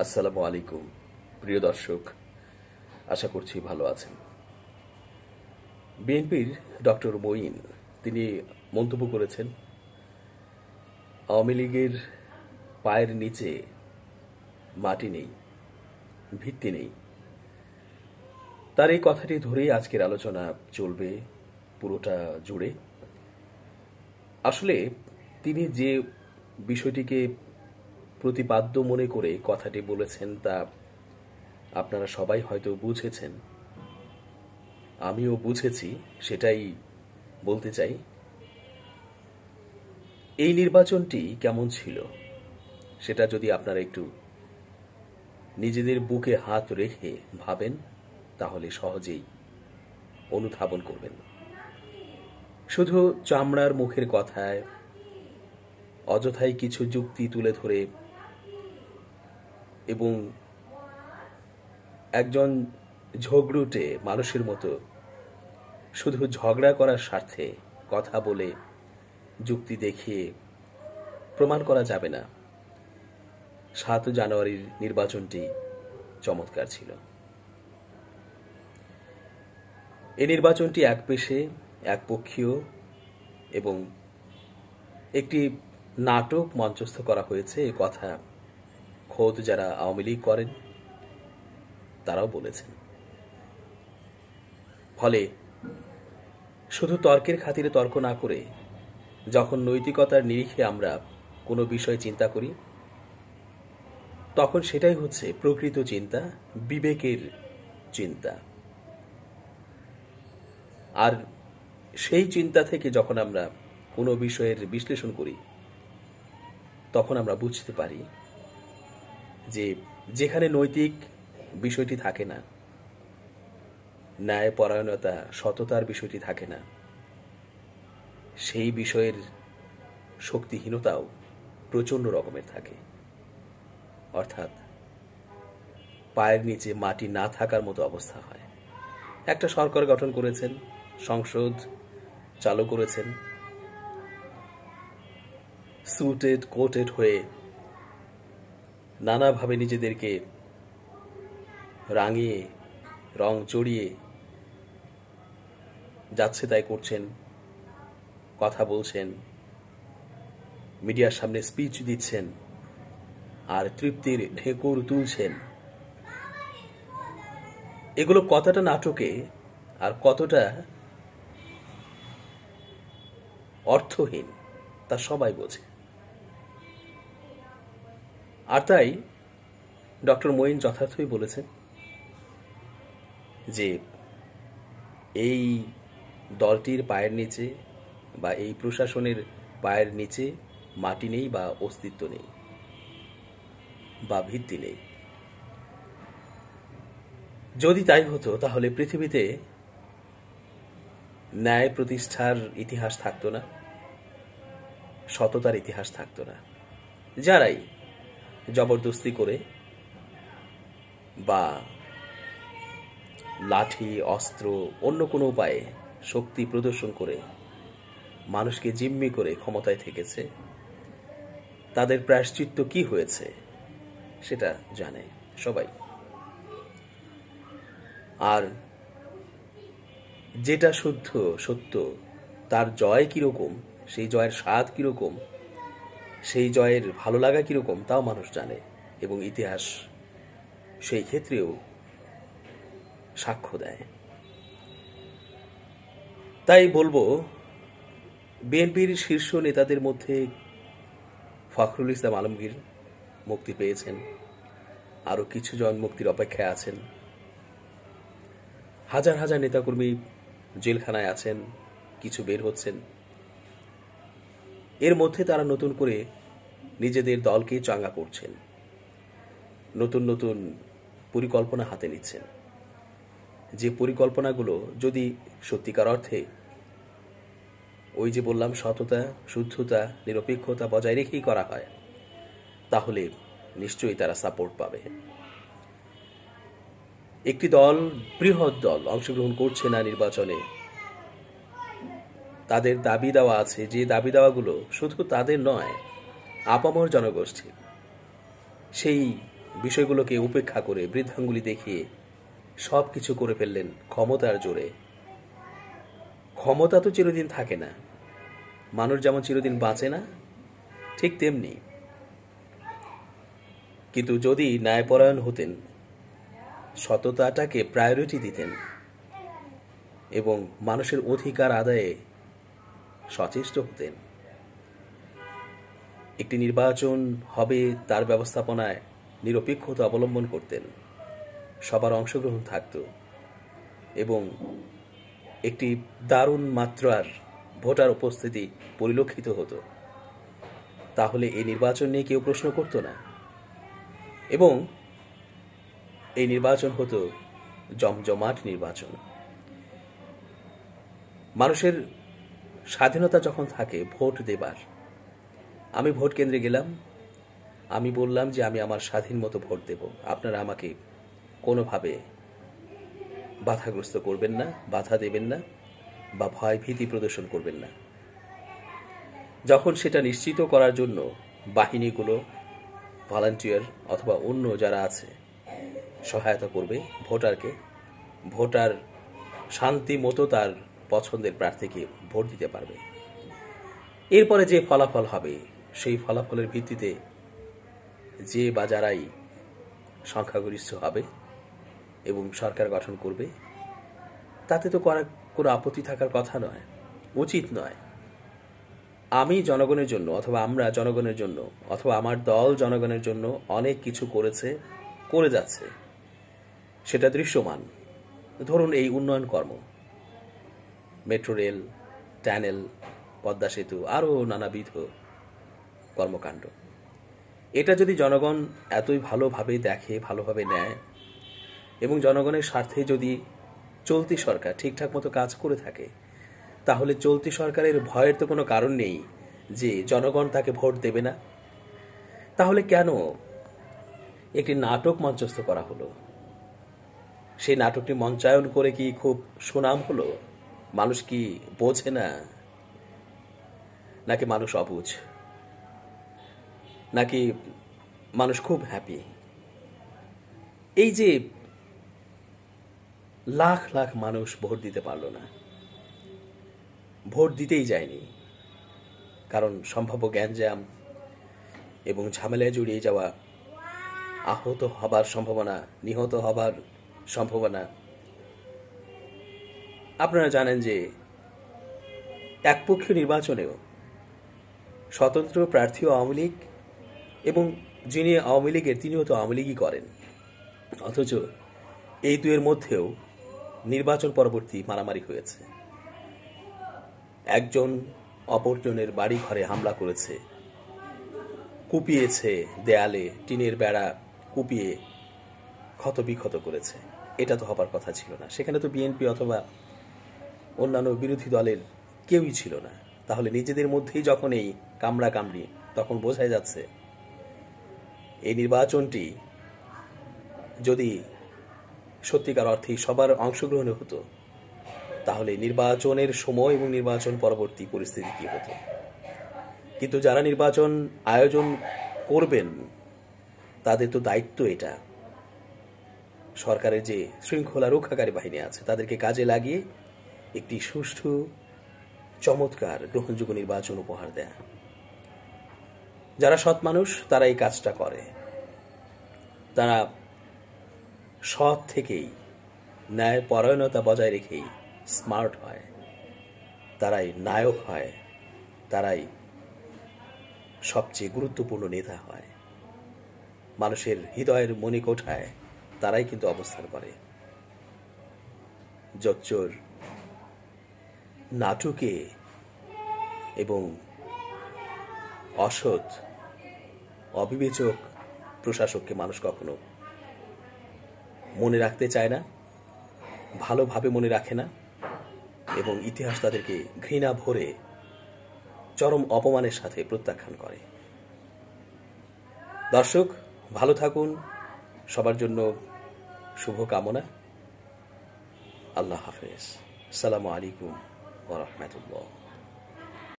আসসালামু আলাইকুম প্রিয় দর্শক আশা করছি ভালো আছেন বিএনপির ডক্টর মঈন তিনি মন্তব্য করেছেন আওয়ামী লীগের পায়ের নিচে মাটি নেই ভিত্তি নেই তার এই কথাটি ধরেই আজকের আলোচনা চলবে পুরোটা জুড়ে আসলে তিনি যে বিষয়টিকে প্রতিপাদ্য মনে করে কথাটি বলেছেন তা আপনারা সবাই হয়তো বুঝেছেন আমিও বুঝেছি সেটাই বলতে চাই এই নির্বাচনটি কেমন ছিল সেটা যদি আপনারা একটু নিজেদের বুকে হাত রেখে ভাবেন তাহলে সহজেই অনুধাবন করবেন শুধু চামড়ার মুখের কথায় অযথায় কিছু যুক্তি তুলে ধরে এবং একজন ঝগড়ুটে মানুষের মতো শুধু ঝগড়া করার স্বার্থে কথা বলে যুক্তি দেখিয়ে প্রমাণ করা যাবে না সাত জানুয়ারির নির্বাচনটি চমৎকার ছিল এই নির্বাচনটি এক পেশে একপক্ষীয় এবং একটি নাটক মঞ্চস্থ করা হয়েছে এ কথা খোদ যারা আওয়ামী লীগ করেন তারাও বলেছেন ফলে শুধু তর্কের খাতিরে তর্ক না করে যখন নৈতিকতার নিরিখে আমরা কোনো বিষয় চিন্তা করি তখন সেটাই হচ্ছে প্রকৃত চিন্তা বিবেকের চিন্তা আর সেই চিন্তা থেকে যখন আমরা কোনো বিষয়ের বিশ্লেষণ করি তখন আমরা বুঝতে পারি যে যেখানে নৈতিক বিষয়টি থাকে না ন্যায়পরায়ণতা সততার বিষয়টি থাকে না সেই বিষয়ের শক্তিহীনতাও প্রচণ্ড রকমের থাকে অর্থাৎ পায়ের নিচে মাটি না থাকার মতো অবস্থা হয় একটা সরকার গঠন করেছেন সংসদ চালু করেছেন সুটেড কোটেড হয়ে নানাভাবে নিজেদেরকে রাঙিয়ে রং চড়িয়ে যাচ্ছে তাই করছেন কথা বলছেন মিডিয়ার সামনে স্পিচ দিচ্ছেন আর তৃপ্তির ঢেকুর তুলছেন এগুলো কতটা নাটকে আর কতটা অর্থহীন তা সবাই বোঝে আর তাই ডক্টর মঈন যথার্থই বলেছেন যে এই দলটির পায়ের নিচে বা এই প্রশাসনের পায়ের নিচে মাটি নেই বা অস্তিত্ব নেই বা ভিত্তি নেই যদি তাই হতো তাহলে পৃথিবীতে ন্যায় প্রতিষ্ঠার ইতিহাস থাকতো না সততার ইতিহাস থাকতো না যারাই জবরদস্তি করে বা লাঠি অস্ত্র অন্য কোনো উপায়ে শক্তি প্রদর্শন করে মানুষকে জিম্মি করে ক্ষমতায় থেকেছে তাদের প্রায়শ্চিত্ত কি হয়েছে সেটা জানে সবাই আর যেটা শুদ্ধ সত্য তার জয় কীরকম সেই জয়ের স্বাদ কীরকম সেই জয়ের ভালো লাগা কীরকম তাও মানুষ জানে এবং ইতিহাস সেই ক্ষেত্রেও সাক্ষ্য দেয় তাই বলবো বিএনপির শীর্ষ নেতাদের মধ্যে ফখরুল ইসলাম আলমগীর মুক্তি পেয়েছেন আরও কিছু জন মুক্তির অপেক্ষায় আছেন হাজার হাজার নেতাকর্মী জেলখানায় আছেন কিছু বের হচ্ছেন এর মধ্যে তারা নতুন করে নিজেদের দলকে চাঙ্গা করছেন নতুন নতুন পরিকল্পনা হাতে নিচ্ছেন যে পরিকল্পনাগুলো যদি সত্যিকার অর্থে ওই যে বললাম সততা শুদ্ধতা নিরপেক্ষতা বজায় রেখেই করা হয় তাহলে নিশ্চয়ই তারা সাপোর্ট পাবে একটি দল বৃহৎ দল অংশগ্রহণ করছে না নির্বাচনে তাদের দাবি দেওয়া আছে যে দাবি দেওয়াগুলো শুধু তাদের নয় আপামর জনগোষ্ঠীর সেই বিষয়গুলোকে উপেক্ষা করে বৃদ্ধাঙ্গুলি দেখিয়ে সব কিছু করে ফেললেন ক্ষমতার জোরে ক্ষমতা তো চিরদিন থাকে না মানুষ যেমন চিরদিন বাঁচে না ঠিক তেমনি কিন্তু যদি ন্যায়পরায়ণ হতেন সততাটাকে প্রায়োরিটি দিতেন এবং মানুষের অধিকার আদায়ে সচেষ্ট হতেন একটি নির্বাচন হবে তার ব্যবস্থাপনায় নিরপেক্ষতা অবলম্বন করতেন সবার অংশগ্রহণ থাকত এবং একটি দারুণ মাত্রার ভোটার উপস্থিতি পরিলক্ষিত হতো তাহলে এই নির্বাচন নিয়ে কেউ প্রশ্ন করত না এবং এই নির্বাচন হতো জমজমাট নির্বাচন মানুষের স্বাধীনতা যখন থাকে ভোট দেবার আমি ভোট কেন্দ্রে গেলাম আমি বললাম যে আমি আমার স্বাধীন মতো ভোট দেব আপনারা আমাকে কোনোভাবে বাধাগ্রস্ত করবেন না বাধা দেবেন না বা ভয় ভীতি প্রদর্শন করবেন না যখন সেটা নিশ্চিত করার জন্য বাহিনীগুলো ভলান্টিয়ার অথবা অন্য যারা আছে সহায়তা করবে ভোটারকে ভোটার শান্তি মতো তার পছন্দের প্রার্থীকে ভোট দিতে পারবে এরপরে যে ফলাফল হবে সেই ফলাফলের ভিত্তিতে যে বা যারাই সংখ্যাগরিষ্ঠ হবে এবং সরকার গঠন করবে তাতে তো করার কোনো আপত্তি থাকার কথা নয় উচিত নয় আমি জনগণের জন্য অথবা আমরা জনগণের জন্য অথবা আমার দল জনগণের জন্য অনেক কিছু করেছে করে যাচ্ছে সেটা দৃশ্যমান ধরুন এই উন্নয়ন কর্ম মেট্রো রেল টানেল পদ্মা সেতু আরও নানাবিধ কর্মকাণ্ড এটা যদি জনগণ এতই ভালোভাবে দেখে ভালোভাবে নেয় এবং জনগণের স্বার্থে যদি চলতি সরকার ঠিকঠাক মতো কাজ করে থাকে তাহলে চলতি সরকারের ভয়ের তো কোনো কারণ নেই যে জনগণ তাকে ভোট দেবে না তাহলে কেন একটি নাটক মঞ্চস্থ করা হলো সেই নাটকটি মঞ্চায়ন করে কি খুব সুনাম হলো মানুষ কি বোঝে না নাকি মানুষ অবুঝ নাকি মানুষ খুব হ্যাপি এই যে লাখ লাখ মানুষ ভোট দিতে পারল না ভোট দিতেই যায়নি কারণ সম্ভাব্য গ্যাঞ্জাম এবং ঝামেলায় জড়িয়ে যাওয়া আহত হবার সম্ভাবনা নিহত হবার সম্ভাবনা আপনারা জানেন যে একপক্ষীয় নির্বাচনেও স্বতন্ত্র প্রার্থী আওয়ামী লীগ এবং যিনি আওয়ামী লীগের তিনিও তো আওয়ামী লীগই করেন অথচ এই দুয়ের মধ্যেও নির্বাচন পরবর্তী মারামারি হয়েছে একজন অপরজনের বাড়ি ঘরে হামলা করেছে কুপিয়েছে দেয়ালে টিনের বেড়া কুপিয়ে ক্ষতবিক্ষত করেছে এটা তো হবার কথা ছিল না সেখানে তো বিএনপি অথবা অন্যান্য বিরোধী দলের কেউই ছিল না তাহলে নিজেদের মধ্যেই যখন এই কামড়া কামড়ি তখন বোঝাই যাচ্ছে এই নির্বাচনটি যদি সত্যিকার অর্থে সবার অংশগ্রহণে হতো তাহলে নির্বাচনের সময় এবং নির্বাচন পরবর্তী পরিস্থিতি কী হতো কিন্তু যারা নির্বাচন আয়োজন করবেন তাদের তো দায়িত্ব এটা সরকারের যে শৃঙ্খলা রক্ষাকারী বাহিনী আছে তাদেরকে কাজে লাগিয়ে একটি সুষ্ঠু চমৎকার গ্রহণযোগ্য নির্বাচন উপহার দেয় যারা সৎ মানুষ তারা এই কাজটা করে তারা সৎ থেকেই ন্যায় পরায়ণতা বজায় রেখেই স্মার্ট হয় তারাই নায়ক হয় তারাই সবচেয়ে গুরুত্বপূর্ণ নেতা হয় মানুষের হৃদয়ের মনে কোঠায় তারাই কিন্তু অবস্থান করে জচ্চোর নাটকে এবং অসৎ অবিবেচক প্রশাসককে মানুষ কখনো মনে রাখতে চায় না ভালোভাবে মনে রাখে না এবং ইতিহাস তাদেরকে ঘৃণা ভরে চরম অপমানের সাথে প্রত্যাখ্যান করে দর্শক ভালো থাকুন সবার জন্য শুভকামনা আল্লাহ হাফেজ সালামু আলাইকুম ورحمة الله